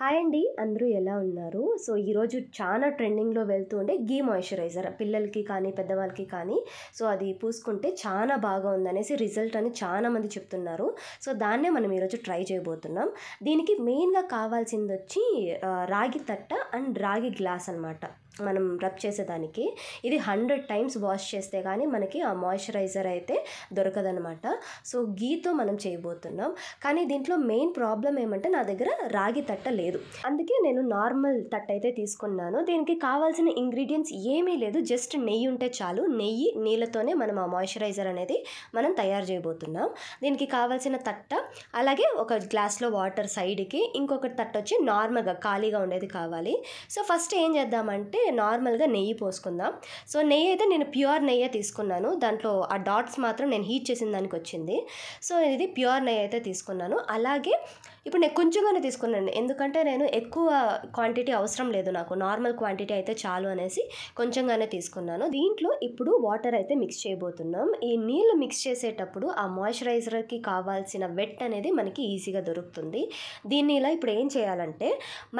hi అండి అందరూ ఎలా ఉన్నారు సో ఈరోజు చాలా ట్రెండింగ్లో వెళ్తూ ఉండే గీ మాయిశ్చరైజర్ పిల్లలకి కానీ పెద్దవాళ్ళకి కానీ సో అది పూసుకుంటే చాలా బాగా ఉందనేసి రిజల్ట్ అని చాలామంది చెప్తున్నారు సో దాన్నే మనం ఈరోజు ట్రై చేయబోతున్నాం దీనికి మెయిన్గా కావాల్సింది వచ్చి రాగి తట్ట అండ్ రాగి గ్లాస్ అనమాట మనం రబ్ చేసేదానికి ఇది హండ్రెడ్ టైమ్స్ వాష్ చేస్తే కానీ మనకి ఆ మాయిశ్చరైజర్ అయితే దొరకదనమాట సో గీతో మనం చేయబోతున్నాం కానీ దీంట్లో మెయిన్ ప్రాబ్లం ఏమంటే నా దగ్గర రాగి తట్ట లేదు అందుకే నేను నార్మల్ తట్ట అయితే తీసుకున్నాను దీనికి కావాల్సిన ఇంగ్రీడియంట్స్ ఏమీ లేదు జస్ట్ నెయ్యి ఉంటే చాలు నెయ్యి నీళ్ళతోనే మనం ఆ మాయిశ్చరైజర్ అనేది మనం తయారు చేయబోతున్నాం దీనికి కావాల్సిన తట్ట అలాగే ఒక గ్లాస్లో వాటర్ సైడ్కి ఇంకొకటి తట్ట వచ్చి నార్మల్గా ఖాళీగా ఉండేది కావాలి సో ఫస్ట్ ఏం చేద్దామంటే నార్మల్గా నెయ్యి పోసుకుందాం సో నెయ్యి అయితే నేను ప్యూర్ నెయ్యే తీసుకున్నాను దాంట్లో ఆ డాట్స్ మాత్రం నేను హీట్ చేసిన దానికి వచ్చింది సో ఇది ప్యూర్ నెయ్యి అయితే తీసుకున్నాను అలాగే ఇప్పుడు నేను కొంచెంగానే తీసుకున్నాను ఎందుకంటే నేను ఎక్కువ క్వాంటిటీ అవసరం లేదు నాకు నార్మల్ క్వాంటిటీ అయితే చాలు అనేసి కొంచెంగానే తీసుకున్నాను దీంట్లో ఇప్పుడు వాటర్ అయితే మిక్స్ చేయబోతున్నాం ఈ నీళ్ళు మిక్స్ చేసేటప్పుడు ఆ మాయిశ్చరైజర్కి కావాల్సిన వెట్ అనేది మనకి ఈజీగా దొరుకుతుంది దీన్ని ఇలా ఇప్పుడు ఏం చేయాలంటే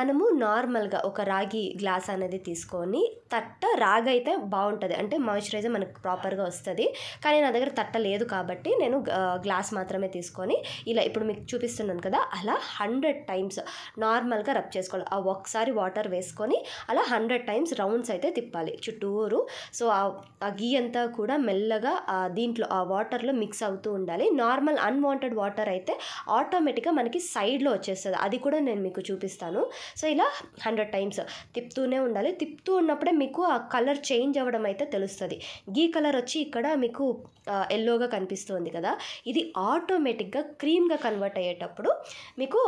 మనము నార్మల్గా ఒక రాగి గ్లాస్ అనేది తీసుకొని తట్ట రాగి అయితే బాగుంటుంది అంటే మాయిశ్చరైజర్ మనకు ప్రాపర్గా వస్తుంది కానీ నా దగ్గర తట్ట లేదు కాబట్టి నేను గ్లాస్ మాత్రమే తీసుకొని ఇలా ఇప్పుడు మీకు చూపిస్తున్నాను కదా అలా హండ్రెడ్ టైమ్స్ నార్మల్గా రబ్ చేసుకోవాలి ఆ ఒకసారి వాటర్ వేసుకొని అలా హండ్రెడ్ టైమ్స్ రౌండ్స్ అయితే తిప్పాలి చుట్టూరు సో ఆ గీ అంతా కూడా మెల్లగా దీంట్లో ఆ వాటర్లో మిక్స్ అవుతూ ఉండాలి నార్మల్ అన్వాంటెడ్ వాటర్ అయితే ఆటోమేటిక్గా మనకి సైడ్లో వచ్చేస్తుంది అది కూడా నేను మీకు చూపిస్తాను సో ఇలా హండ్రెడ్ టైమ్స్ తిప్పుతూనే ఉండాలి తిప్పుతూ ఉన్నప్పుడే మీకు ఆ కలర్ చేంజ్ అవ్వడం అయితే తెలుస్తుంది గీ కలర్ వచ్చి ఇక్కడ మీకు ఎల్లోగా కనిపిస్తుంది కదా ఇది ఆటోమేటిక్గా క్రీమ్గా కన్వర్ట్ అయ్యేటప్పుడు మీకు మీకు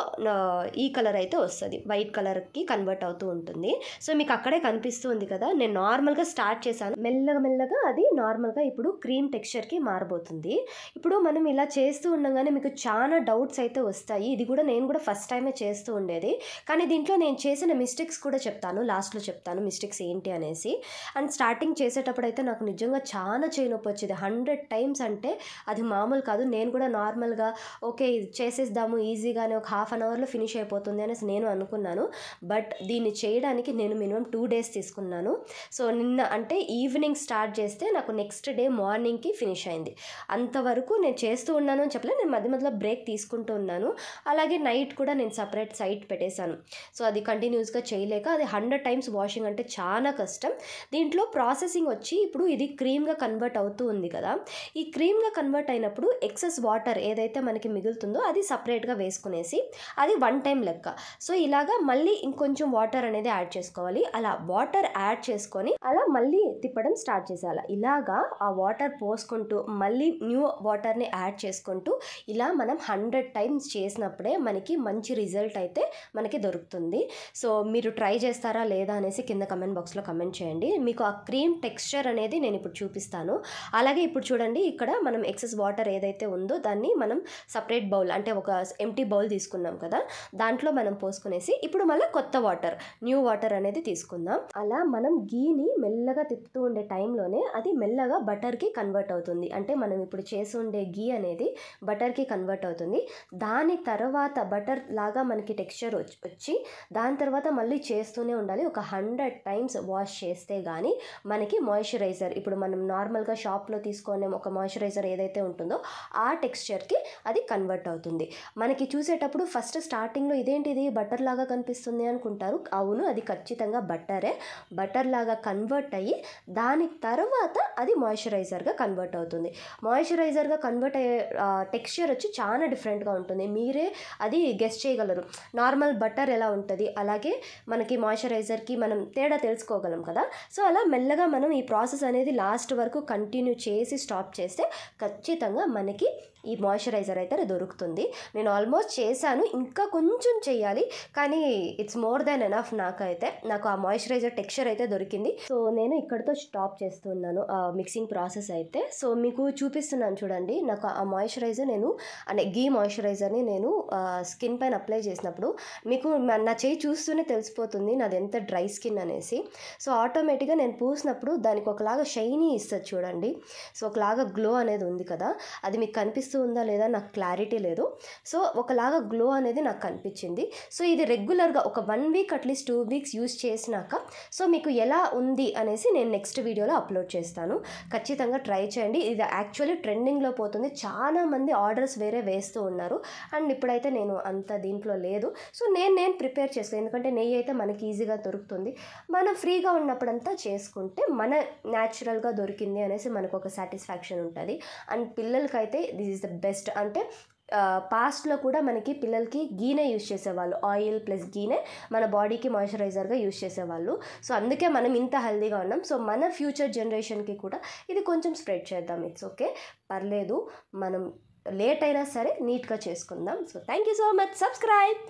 ఈ కలర్ అయితే వస్తుంది వైట్ కలర్కి కన్వర్ట్ అవుతూ ఉంటుంది సో మీకు అక్కడే కనిపిస్తుంది కదా నేను నార్మల్గా స్టార్ట్ చేశాను మెల్లగా మెల్లగా అది నార్మల్గా ఇప్పుడు క్రీమ్ టెక్స్చర్కి మారబోతుంది ఇప్పుడు మనం ఇలా చేస్తూ ఉండగానే మీకు చాలా డౌట్స్ అయితే వస్తాయి ఇది కూడా నేను కూడా ఫస్ట్ టైమే చేస్తూ ఉండేది కానీ దీంట్లో నేను చేసిన మిస్టేక్స్ కూడా చెప్తాను లాస్ట్లో చెప్తాను మిస్టేక్స్ ఏంటి అనేసి అండ్ స్టార్టింగ్ చేసేటప్పుడు అయితే నాకు నిజంగా చాలా నొప్పి వచ్చేది హండ్రెడ్ టైమ్స్ అంటే అది మామూలు కాదు నేను కూడా నార్మల్గా ఓకే చేసేద్దాము ఈజీగానే ఒక హాఫ్ అన్ అవర్లో ఫినిష్ అయిపోతుంది అనేసి నేను అనుకున్నాను బట్ దీన్ని చేయడానికి నేను మినిమం టూ డేస్ తీసుకున్నాను సో నిన్న అంటే ఈవినింగ్ స్టార్ట్ చేస్తే నాకు నెక్స్ట్ డే మార్నింగ్కి ఫినిష్ అయింది అంతవరకు నేను చేస్తూ ఉన్నాను అని చెప్పలే నేను మధ్య మధ్యలో బ్రేక్ తీసుకుంటూ ఉన్నాను అలాగే నైట్ కూడా నేను సపరేట్ సైట్ పెట్టేశాను సో అది కంటిన్యూస్గా చేయలేక అది హండ్రెడ్ టైమ్స్ వాషింగ్ అంటే చాలా కష్టం దీంట్లో ప్రాసెసింగ్ వచ్చి ఇప్పుడు ఇది క్రీమ్గా కన్వర్ట్ అవుతూ ఉంది కదా ఈ క్రీమ్గా కన్వర్ట్ అయినప్పుడు ఎక్సెస్ వాటర్ ఏదైతే మనకి మిగులుతుందో అది సపరేట్గా వేసుకునేసి అనేసి అది వన్ టైం లెక్క సో ఇలాగా మళ్ళీ ఇంకొంచెం వాటర్ అనేది యాడ్ చేసుకోవాలి అలా వాటర్ యాడ్ చేసుకొని అలా మళ్ళీ తిప్పడం స్టార్ట్ చేసేయాలి ఇలాగా ఆ వాటర్ పోసుకుంటూ మళ్ళీ న్యూ వాటర్ని యాడ్ చేసుకుంటూ ఇలా మనం హండ్రెడ్ టైమ్స్ చేసినప్పుడే మనకి మంచి రిజల్ట్ అయితే మనకి దొరుకుతుంది సో మీరు ట్రై చేస్తారా లేదా అనేసి కింద కమెంట్ బాక్స్లో కమెంట్ చేయండి మీకు ఆ క్రీమ్ టెక్స్చర్ అనేది నేను ఇప్పుడు చూపిస్తాను అలాగే ఇప్పుడు చూడండి ఇక్కడ మనం ఎక్సెస్ వాటర్ ఏదైతే ఉందో దాన్ని మనం సపరేట్ బౌల్ అంటే ఒక ఎంటీ బౌల్ తీసుకున్నాం కదా దాంట్లో మనం పోసుకునేసి ఇప్పుడు మళ్ళీ కొత్త వాటర్ న్యూ వాటర్ అనేది తీసుకుందాం అలా మనం గీని మెల్లగా తిప్పుతూ ఉండే టైంలోనే అది మెల్లగా బటర్కి కన్వర్ట్ అవుతుంది అంటే మనం ఇప్పుడు చేసుండే గీ అనేది బటర్కి కన్వర్ట్ అవుతుంది దాని తర్వాత బటర్ లాగా మనకి టెక్స్చర్ వచ్చి దాని తర్వాత మళ్ళీ చేస్తూనే ఉండాలి ఒక హండ్రెడ్ టైమ్స్ వాష్ చేస్తే కానీ మనకి మాయిశ్చరైజర్ ఇప్పుడు మనం నార్మల్గా షాప్లో తీసుకునే ఒక మాయిశ్చరైజర్ ఏదైతే ఉంటుందో ఆ టెక్స్చర్కి అది కన్వర్ట్ అవుతుంది మనకి చూసేటప్పుడు చేసేటప్పుడు ఫస్ట్ స్టార్టింగ్లో ఇదేంటిది బటర్ లాగా కనిపిస్తుంది అనుకుంటారు అవును అది ఖచ్చితంగా బట్టరే బటర్ లాగా కన్వర్ట్ అయ్యి దాని తర్వాత అది మాయిశ్చరైజర్గా కన్వర్ట్ అవుతుంది మాయిశ్చరైజర్గా కన్వర్ట్ అయ్యే టెక్స్చర్ వచ్చి చాలా డిఫరెంట్గా ఉంటుంది మీరే అది గెస్ట్ చేయగలరు నార్మల్ బటర్ ఎలా ఉంటుంది అలాగే మనకి మాయిశ్చరైజర్కి మనం తేడా తెలుసుకోగలం కదా సో అలా మెల్లగా మనం ఈ ప్రాసెస్ అనేది లాస్ట్ వరకు కంటిన్యూ చేసి స్టాప్ చేస్తే ఖచ్చితంగా మనకి ఈ మాయిశ్చరైజర్ అయితే దొరుకుతుంది నేను ఆల్మోస్ట్ చేసి చేశాను ఇంకా కొంచెం చేయాలి కానీ ఇట్స్ మోర్ దెన్ ఎనఫ్ నాకైతే నాకు ఆ మాయిశ్చరైజర్ టెక్స్చర్ అయితే దొరికింది సో నేను ఇక్కడతో స్టాప్ చేస్తున్నాను మిక్సింగ్ ప్రాసెస్ అయితే సో మీకు చూపిస్తున్నాను చూడండి నాకు ఆ మాయిశ్చరైజర్ నేను అనే గీ మాయిశ్చరైజర్ని నేను స్కిన్ పైన అప్లై చేసినప్పుడు మీకు నా చేయి చూస్తూనే తెలిసిపోతుంది నాది ఎంత డ్రై స్కిన్ అనేసి సో ఆటోమేటిక్గా నేను పూసినప్పుడు దానికి ఒకలాగా షైనీ ఇస్తుంది చూడండి సో ఒకలాగా గ్లో అనేది ఉంది కదా అది మీకు కనిపిస్తూ ఉందా లేదా నాకు క్లారిటీ లేదు సో ఒకలాగా గ్లో అనేది నాకు కనిపించింది సో ఇది రెగ్యులర్గా ఒక one week at least two weeks use చేసినాక సో మీకు ఎలా ఉంది అనేసి నేను నెక్స్ట్ వీడియోలో అప్లోడ్ చేస్తాను ఖచ్చితంగా ట్రై చేయండి ఇది యాక్చువల్లీ ట్రెండింగ్లో పోతుంది చాలామంది ఆర్డర్స్ వేరే వేస్తూ ఉన్నారు అండ్ ఇప్పుడైతే నేను అంత దీంట్లో లేదు సో నేను నేను ప్రిపేర్ చేస్తాను ఎందుకంటే నెయ్యి అయితే మనకి ఈజీగా దొరుకుతుంది మనం ఫ్రీగా ఉన్నప్పుడంతా చేసుకుంటే మన న్యాచురల్గా దొరికింది అనేసి మనకు ఒక సాటిస్ఫాక్షన్ ఉంటుంది అండ్ పిల్లలకైతే దిస్ ఇస్ ద బెస్ట్ అంటే పాస్ట్లో కూడా మనకి పిల్లలకి గీనే యూజ్ చేసేవాళ్ళు ఆయిల్ ప్లస్ గీనే మన బాడీకి మాయిశ్చరైజర్గా యూజ్ చేసేవాళ్ళు సో అందుకే మనం ఇంత హెల్దీగా ఉన్నాం సో మన ఫ్యూచర్ జనరేషన్కి కూడా ఇది కొంచెం స్ప్రెడ్ చేద్దాం ఇట్స్ ఓకే పర్లేదు మనం లేట్ అయినా సరే నీట్గా చేసుకుందాం so thank you so much subscribe